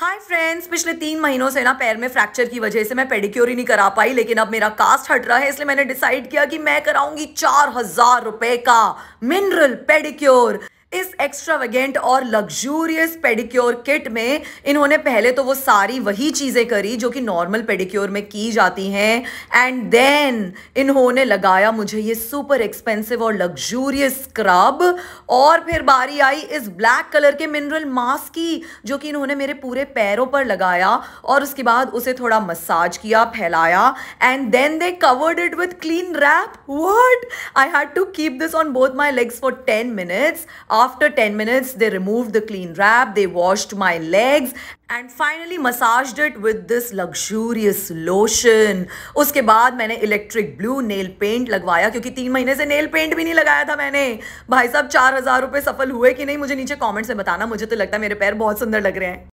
hi friends पिछले तीन महीनों से ना पैर में फ्रैक्चर की वजह से मैं पेडिक्योर ही नहीं करा पाई लेकिन अब मेरा कास्ट हट रहा है इसलिए मैंने डिसाइड किया कि मैं कराऊंगी चार हजार रुपए का मिनरल पेडिक्योर इस एक्स्ट्रावेगेंट और लग्जूरियस पेडिक्योर किट में इन्होंने पहले तो वो सारी वही चीज़ें करी जो कि नॉर्मल पेडिक्योर में की जाती हैं एंड देन इन्होंने लगाया मुझे ये सुपर एक्सपेंसिव और लग्जूरियस स्क्रब और फिर बारी आई इस ब्लैक कलर के मिनरल मास्क की जो कि इन्होंने मेरे पूरे पैरों पर लगाया और उसके बाद उसे थोड़ा मसाज किया फैलाया and then they covered it with clean wrap word I had to keep this on both my legs for ten minutes after 10 minutes, they removed the clean wrap, they washed my legs and finally massage it with this luxurious lotion उसके बाद मैंने electric blue nail paint लगवाया क्योंकि तीन महीने से nail paint भी नहीं लगाया था मैंने भाई साहब चार हज़ार रुपये सफल हुए कि नहीं मुझे नीचे कमेंट्स में बताना मुझे तो लगता है मेरे पैर बहुत सुंदर लग रहे हैं